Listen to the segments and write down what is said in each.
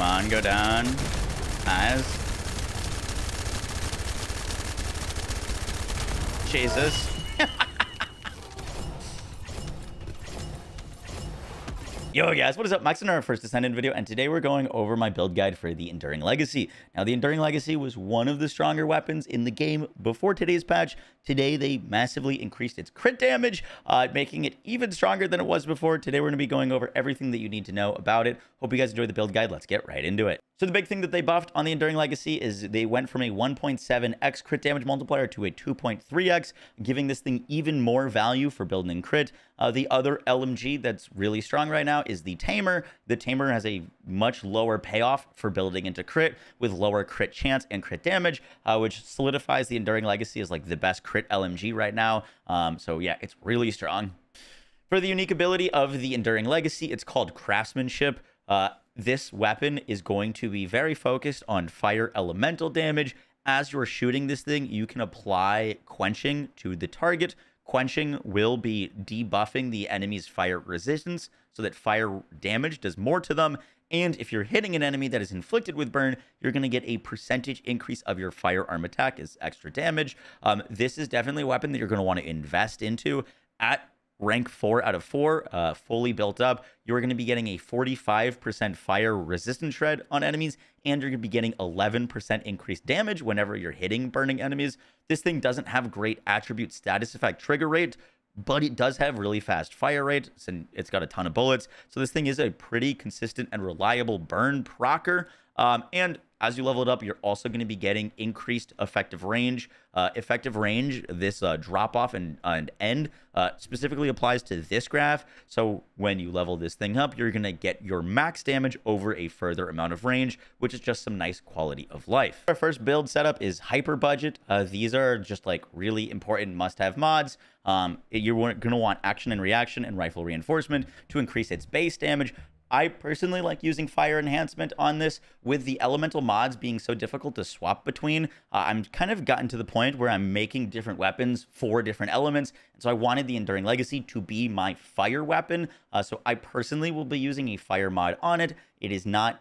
Come on, go down. Nice. Jesus. Yo guys, what is up? Max in our first Ascendant video, and today we're going over my build guide for the Enduring Legacy. Now, the Enduring Legacy was one of the stronger weapons in the game before today's patch. Today, they massively increased its crit damage, uh, making it even stronger than it was before. Today, we're going to be going over everything that you need to know about it. Hope you guys enjoyed the build guide. Let's get right into it. So the big thing that they buffed on the Enduring Legacy is they went from a 1.7x crit damage multiplier to a 2.3x, giving this thing even more value for building crit. Uh, the other LMG that's really strong right now is the Tamer. The Tamer has a much lower payoff for building into crit with lower crit chance and crit damage, uh, which solidifies the Enduring Legacy as like the best crit LMG right now. Um, so yeah, it's really strong. For the unique ability of the Enduring Legacy, it's called Craftsmanship. Uh, this weapon is going to be very focused on fire elemental damage. As you're shooting this thing, you can apply quenching to the target, Quenching will be debuffing the enemy's fire resistance so that fire damage does more to them. And if you're hitting an enemy that is inflicted with burn, you're going to get a percentage increase of your firearm attack as extra damage. Um, this is definitely a weapon that you're going to want to invest into at rank four out of four, uh, fully built up. You're going to be getting a 45% fire resistance shred on enemies, and you're going to be getting 11% increased damage whenever you're hitting burning enemies. This thing doesn't have great attribute status effect trigger rate, but it does have really fast fire rate and it's got a ton of bullets. So this thing is a pretty consistent and reliable burn procker. Um, and as you level it up, you're also going to be getting increased effective range. Uh, effective range, this uh, drop off and, uh, and end uh, specifically applies to this graph. So when you level this thing up, you're going to get your max damage over a further amount of range, which is just some nice quality of life. Our first build setup is hyper budget. Uh, these are just like really important must-have mods. Um, you're going to want action and reaction and rifle reinforcement to increase its base damage, I personally like using fire enhancement on this with the elemental mods being so difficult to swap between. Uh, I'm kind of gotten to the point where I'm making different weapons for different elements. And so I wanted the Enduring Legacy to be my fire weapon. Uh, so I personally will be using a fire mod on it. It is not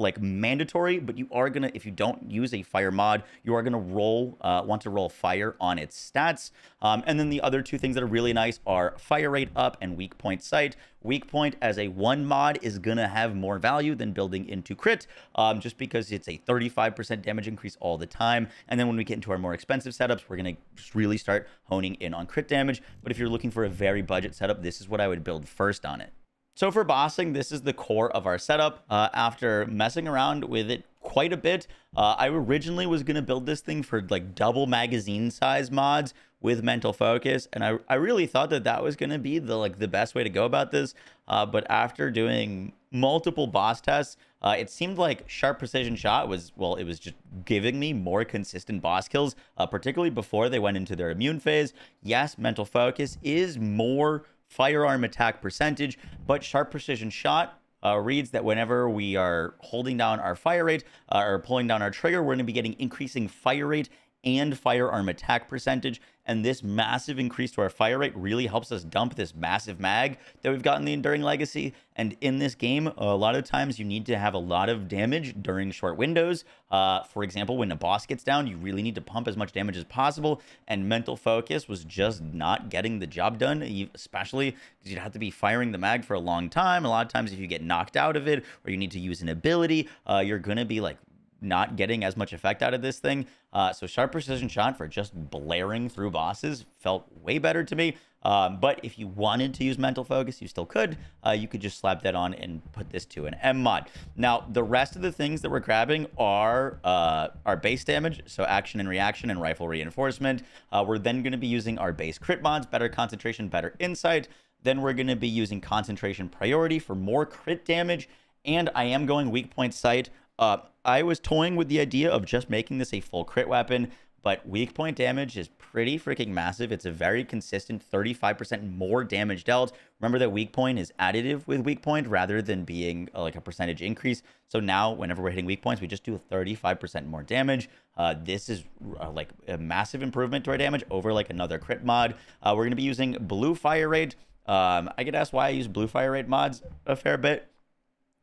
like mandatory, but you are gonna, if you don't use a fire mod, you are gonna roll, uh, want to roll fire on its stats. Um, and then the other two things that are really nice are fire rate up and weak point sight. Weak point as a one mod is gonna have more value than building into crit, um, just because it's a 35% damage increase all the time. And then when we get into our more expensive setups, we're gonna really start honing in on crit damage. But if you're looking for a very budget setup, this is what I would build first on it. So for bossing, this is the core of our setup. Uh, after messing around with it quite a bit, uh, I originally was going to build this thing for like double magazine size mods with mental focus. And I, I really thought that that was going to be the like the best way to go about this. Uh, but after doing multiple boss tests, uh, it seemed like sharp precision shot was, well, it was just giving me more consistent boss kills, uh, particularly before they went into their immune phase. Yes, mental focus is more firearm attack percentage, but sharp precision shot uh, reads that whenever we are holding down our fire rate uh, or pulling down our trigger, we're going to be getting increasing fire rate and firearm attack percentage. And this massive increase to our fire rate really helps us dump this massive mag that we've got in the Enduring Legacy. And in this game, a lot of times you need to have a lot of damage during short windows. Uh, for example, when a boss gets down, you really need to pump as much damage as possible. And Mental Focus was just not getting the job done, especially because you'd have to be firing the mag for a long time. A lot of times if you get knocked out of it or you need to use an ability, uh, you're going to be like not getting as much effect out of this thing. Uh, so sharp precision shot for just blaring through bosses felt way better to me. Um, but if you wanted to use mental focus, you still could. Uh, you could just slap that on and put this to an M mod. Now, the rest of the things that we're grabbing are uh, our base damage, so action and reaction and rifle reinforcement. Uh, we're then going to be using our base crit mods, better concentration, better insight. Then we're going to be using concentration priority for more crit damage and I am going weak point sight uh, I was toying with the idea of just making this a full crit weapon, but weak point damage is pretty freaking massive. It's a very consistent 35% more damage dealt. Remember that weak point is additive with weak point rather than being uh, like a percentage increase. So now whenever we're hitting weak points, we just do 35% more damage. Uh, this is uh, like a massive improvement to our damage over like another crit mod. Uh, we're going to be using blue fire rate. Um, I get asked why I use blue fire rate mods a fair bit.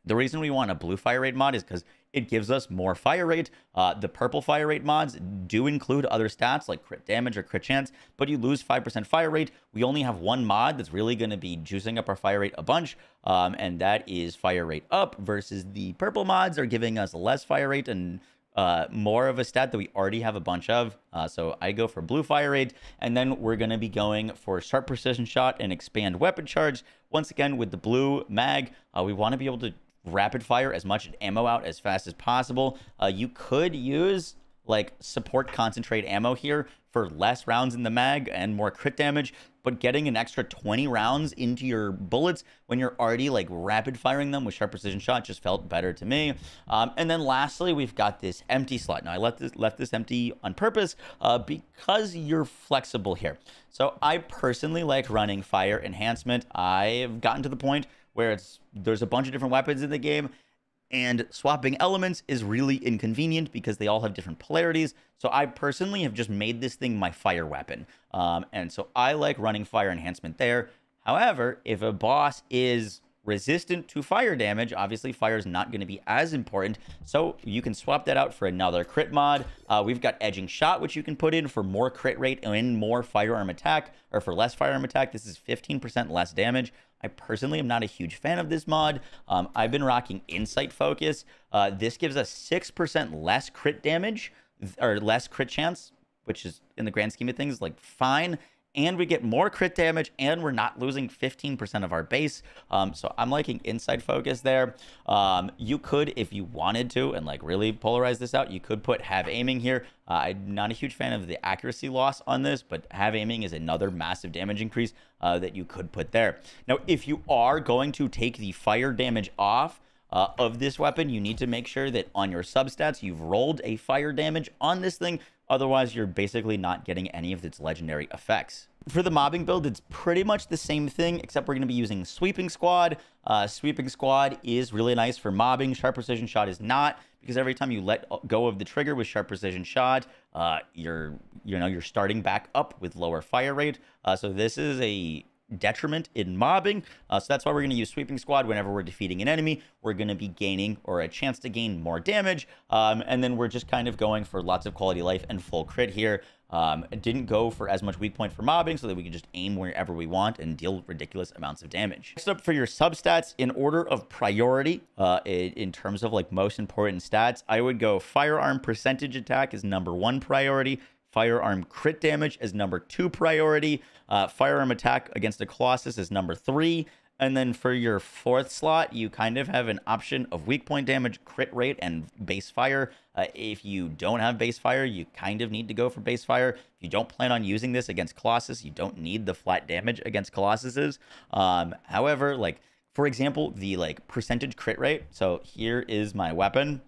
The reason we want a blue fire rate mod is because it gives us more fire rate. Uh, the purple fire rate mods do include other stats like crit damage or crit chance, but you lose 5% fire rate. We only have one mod that's really going to be juicing up our fire rate a bunch, um, and that is fire rate up versus the purple mods are giving us less fire rate and uh, more of a stat that we already have a bunch of. Uh, so I go for blue fire rate, and then we're going to be going for sharp precision shot and expand weapon charge. Once again, with the blue mag, uh, we want to be able to rapid fire as much ammo out as fast as possible. Uh, you could use like support concentrate ammo here for less rounds in the mag and more crit damage, but getting an extra 20 rounds into your bullets when you're already like rapid firing them with sharp precision shot just felt better to me. Um, and then lastly, we've got this empty slot. Now I left this, left this empty on purpose uh, because you're flexible here. So I personally like running fire enhancement. I've gotten to the point where it's there's a bunch of different weapons in the game and swapping elements is really inconvenient because they all have different polarities. So I personally have just made this thing my fire weapon. Um, and so I like running fire enhancement there. However, if a boss is resistant to fire damage. Obviously, fire is not going to be as important, so you can swap that out for another crit mod. Uh, we've got Edging Shot, which you can put in for more crit rate and more firearm attack, or for less firearm attack. This is 15% less damage. I personally am not a huge fan of this mod. Um, I've been rocking Insight Focus. Uh, this gives us 6% less crit damage, or less crit chance, which is, in the grand scheme of things, like fine and we get more crit damage, and we're not losing 15% of our base. Um, so I'm liking inside focus there. Um, you could, if you wanted to, and like really polarize this out, you could put have aiming here. Uh, I'm not a huge fan of the accuracy loss on this, but have aiming is another massive damage increase uh, that you could put there. Now, if you are going to take the fire damage off, uh, of this weapon, you need to make sure that on your substats, you've rolled a fire damage on this thing. Otherwise, you're basically not getting any of its legendary effects. For the mobbing build, it's pretty much the same thing, except we're going to be using Sweeping Squad. Uh, sweeping Squad is really nice for mobbing. Sharp Precision Shot is not, because every time you let uh, go of the trigger with Sharp Precision Shot, uh, you're you know you're starting back up with lower fire rate. Uh, so this is a detriment in mobbing. Uh, so that's why we're going to use Sweeping Squad whenever we're defeating an enemy. We're going to be gaining or a chance to gain more damage. Um, and then we're just kind of going for lots of quality life and full crit here. Um, didn't go for as much weak point for mobbing so that we can just aim wherever we want and deal ridiculous amounts of damage. Next up for your substats, in order of priority, uh, in, in terms of like most important stats, I would go firearm percentage attack is number one priority Firearm crit damage is number two priority. Uh, firearm attack against a Colossus is number three. And then for your fourth slot, you kind of have an option of weak point damage, crit rate, and base fire. Uh, if you don't have base fire, you kind of need to go for base fire. If you don't plan on using this against Colossus, you don't need the flat damage against Colossuses. Um, however, like for example, the like percentage crit rate. So here is my weapon.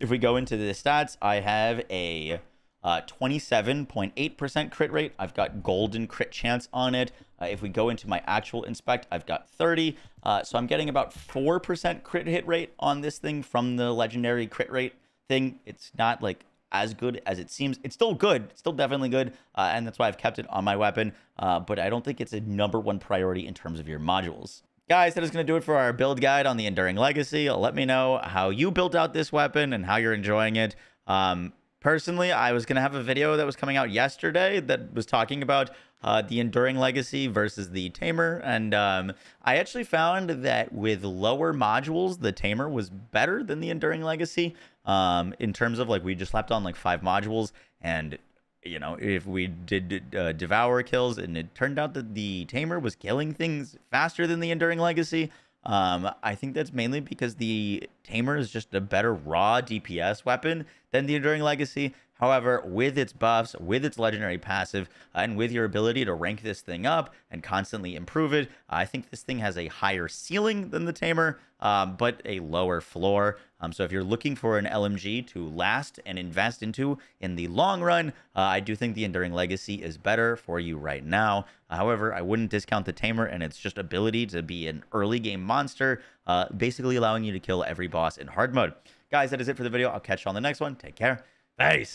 If we go into the stats, I have a uh, 27.8% crit rate. I've got golden crit chance on it. Uh, if we go into my actual inspect, I've got 30. Uh, so I'm getting about 4% crit hit rate on this thing from the legendary crit rate thing. It's not like as good as it seems. It's still good, it's still definitely good, uh, and that's why I've kept it on my weapon, uh, but I don't think it's a number one priority in terms of your modules. Guys, that is going to do it for our build guide on the Enduring Legacy. Let me know how you built out this weapon and how you're enjoying it. Um, Personally, I was going to have a video that was coming out yesterday that was talking about uh, the Enduring Legacy versus the Tamer. And um, I actually found that with lower modules, the Tamer was better than the Enduring Legacy um, in terms of like we just slapped on like five modules and you know, if we did uh, devour kills, and it turned out that the tamer was killing things faster than the enduring legacy. Um, I think that's mainly because the tamer is just a better raw DPS weapon than the Enduring Legacy. However, with its buffs, with its legendary passive, and with your ability to rank this thing up and constantly improve it, I think this thing has a higher ceiling than the Tamer, um, but a lower floor. Um, so if you're looking for an LMG to last and invest into in the long run, uh, I do think the Enduring Legacy is better for you right now. However, I wouldn't discount the Tamer and its just ability to be an early game monster, uh, basically allowing you to kill every boss in hard mode. Guys, that is it for the video. I'll catch you on the next one. Take care. Peace.